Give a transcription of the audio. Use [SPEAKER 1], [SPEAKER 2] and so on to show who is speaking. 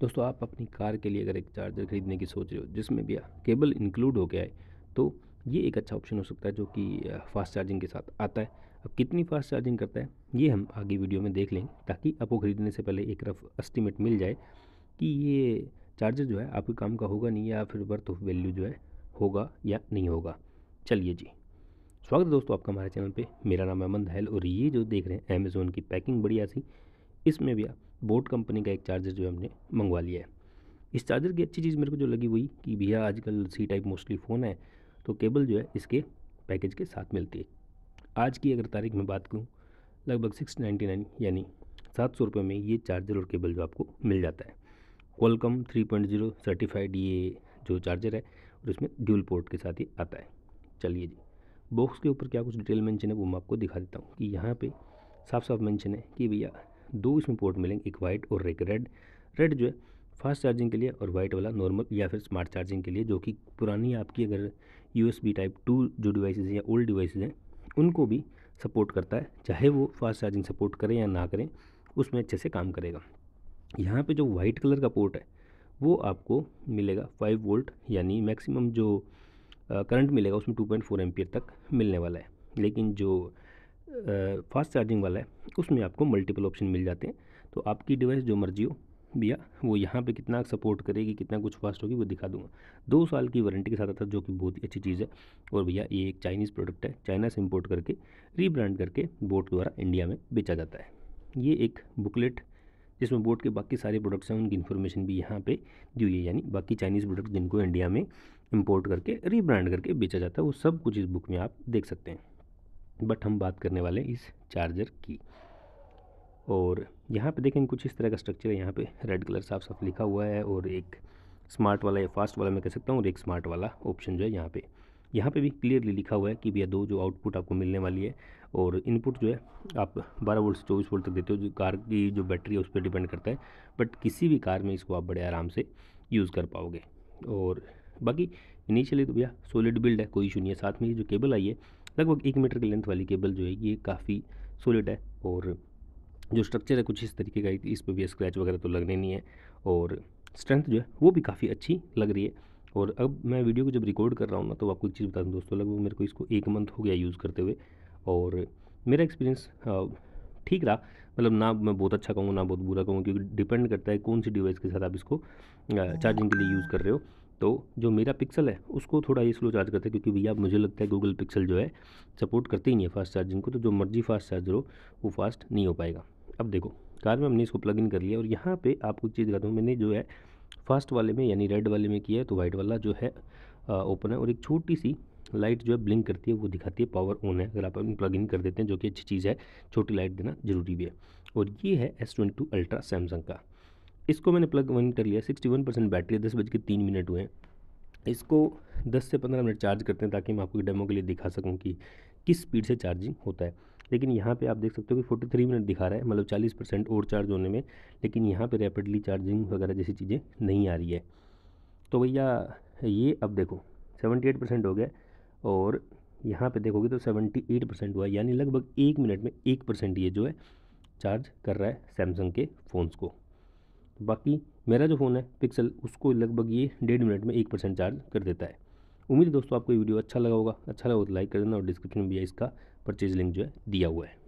[SPEAKER 1] दोस्तों आप अपनी कार के लिए अगर एक चार्जर खरीदने की सोच रहे हो जिसमें भी केबल इंक्लूड हो गया है तो ये एक अच्छा ऑप्शन हो सकता है जो कि फास्ट चार्जिंग के साथ आता है अब कितनी फास्ट चार्जिंग करता है ये हम आगे वीडियो में देख लेंगे ताकि आपको ख़रीदने से पहले एक रफ एस्टिमेट मिल जाए कि ये चार्जर जो है आपके काम का होगा नहीं या फिर वर्थ ऑफ वैल्यू जो है होगा या नहीं होगा चलिए जी स्वागत है दोस्तों आपका हमारे चैनल पे मेरा नाम अमन दहल और ये जो देख रहे हैं अमेज़ोन की पैकिंग बढ़िया सी इसमें भी आप बोट कंपनी का एक चार्जर जो हमने मंगवा लिया है इस चार्जर की अच्छी चीज़ मेरे को जो लगी हुई कि भैया आजकल सी टाइप मोस्टली फ़ोन है तो केबल जो है इसके पैकेज के साथ मिलती है आज की अगर तारीख में बात करूँ लगभग सिक्स नाइन्टी नाइन यानी सात सौ रुपये में ये चार्जर और केबल जो आपको मिल जाता है Qualcomm three point zero certified ये जो चार्जर है और इसमें ड्यूल पोर्ट के साथ ही आता है चलिए जी बॉक्स के ऊपर क्या कुछ डिटेल मेंशन है वो मैं आपको दिखा देता हूँ कि यहाँ पे साफ साफ मेंशन है कि भैया दो इसमें पोर्ट मिलेंगे एक वाइट और एक रेड रेड जो है फास्ट चार्जिंग के लिए और वाइट वाला नॉर्मल या फिर स्मार्ट चार्जिंग के लिए जो कि पुरानी आपकी अगर यू टाइप टू जो डिवाइसेज हैं या ओल्ड डिवाइसेज हैं उनको भी सपोर्ट करता है चाहे वो फास्ट चार्जिंग सपोर्ट करें या ना करें उसमें अच्छे से काम करेगा यहाँ पे जो वाइट कलर का पोर्ट है वो आपको मिलेगा फाइव वोल्ट यानी मैक्सिमम जो करंट मिलेगा उसमें टू पॉइंट फोर एम्पियर तक मिलने वाला है लेकिन जो फास्ट चार्जिंग वाला है उसमें आपको मल्टीपल ऑप्शन मिल जाते हैं तो आपकी डिवाइस जो मर्जी हो भैया वो यहाँ पे कितना सपोर्ट करेगी कितना कुछ फास्ट होगी वो दिखा दूंगा दो साल की वारंटी के साथ आता जो कि बहुत ही अच्छी चीज़ है और भैया ये एक चाइनीज़ प्रोडक्ट है चाइना से इम्पोर्ट करके रीब्रांड करके बोट द्वारा इंडिया में बेचा जाता है ये एक बुकलेट जिसमें बोट के बाकी सारे प्रोडक्ट्स हैं उनकी इन्फॉर्मेशन भी यहाँ पे दी हुई है यानी बाकी चाइनीज़ प्रोडक्ट जिनको इंडिया में इम्पोर्ट करके रीब्रांड करके बेचा जाता है वो सब कुछ इस बुक में आप देख सकते हैं बट हम बात करने वाले हैं इस चार्जर की और यहाँ पे देखें कुछ इस तरह का स्ट्रक्चर है यहाँ पे रेड कलर साफ साफ लिखा हुआ है और एक स्मार्ट वाला या फास्ट वाला मैं कह सकता हूँ और एक स्मार्ट वाला ऑप्शन जो है यहाँ पे यहाँ पे भी क्लियरली लिखा हुआ है कि भैया दो जो आउटपुट आपको मिलने वाली है और इनपुट जो है आप 12 वोल्ट से चौबीस वोल्ट तक देते हो जो कार की जो बैटरी है उस पर डिपेंड करता है बट किसी भी कार में इसको आप बड़े आराम से यूज़ कर पाओगे और बाकी इनिशियली तो भैया सोलिड बिल्ड है कोई इशू नहीं है साथ में ये जो केबल आई है लगभग एक मीटर की लेंथ वाली केबल जो है ये काफ़ी सोलिड है और जो स्ट्रक्चर है कुछ इस तरीके का इस पर भी स्क्रैच वगैरह तो लगने नहीं है और स्ट्रेंथ जो है वो भी काफ़ी अच्छी लग रही है और अब मैं वीडियो को जब रिकॉर्ड कर रहा हूँ ना तो आपको एक चीज़ बता दूँ दोस्तों लगभग मेरे को इसको एक मंथ हो गया यूज़ करते हुए और मेरा एक्सपीरियंस ठीक रहा मतलब ना मैं बहुत अच्छा कहूँगा ना बहुत बुरा कहूँगा क्योंकि डिपेंड करता है कौन सी डिवाइस के साथ आप इसको चार्जिंग के लिए यूज़ कर रहे हो तो जो मेरा पिक्सल है उसको थोड़ा ये स्लो चार्ज करता है क्योंकि भैया मुझे लगता है गूगल पिक्सल जो है सपोर्ट करते ही नहीं है फास्ट चार्जिंग को तो जो मर्जी फास्ट चार्जर हो वो फास्ट नहीं हो पाएगा अब देखो कार में हमने इसको प्लग इन कर लिया और यहाँ पे आपको एक चीज़ दिखाता हूँ मैंने जो है फास्ट वाले में यानी रेड वाले में किया है तो वाइट वाला जो है ओपन है और एक छोटी सी लाइट जो है ब्लिंक करती है वो दिखाती है पावर ऑन है अगर आप प्लग इन कर देते हैं जो कि अच्छी चीज़ है छोटी लाइट देना ज़रूरी भी है और ये है S twenty two ultra Samsung का इसको मैंने प्लग वन कर लिया सिक्सटी वन परसेंट बैटरी दस बज के तीन मिनट हुए हैं इसको 10 से 15 मिनट चार्ज करते हैं ताकि मैं आपको डेमो के लिए दिखा सकूं कि किस स्पीड से चार्जिंग होता है लेकिन यहाँ पे आप देख सकते हो कि 43 मिनट दिखा रहा है मतलब 40 परसेंट और चार्ज होने में लेकिन यहाँ पे रैपिडली चार्जिंग वगैरह जैसी चीज़ें नहीं आ रही है तो भैया ये अब देखो 78 परसेंट हो गया और यहाँ पे देखोगे तो 78 परसेंट हुआ यानी लगभग एक मिनट में एक परसेंट ये जो है चार्ज कर रहा है सैमसंग के फ़ोन्स को बाकी मेरा जो फ़ोन है पिक्सल उसको लगभग ये डेढ़ मिनट में एक परसेंट चार्ज कर देता है उम्मीद है दोस्तों आपको ये वीडियो अच्छा लगा होगा अच्छा लगा हो तो लाइक कर देना और डिस्क्रिप्शन में भी इसका परचेज लिंक जो है दिया हुआ है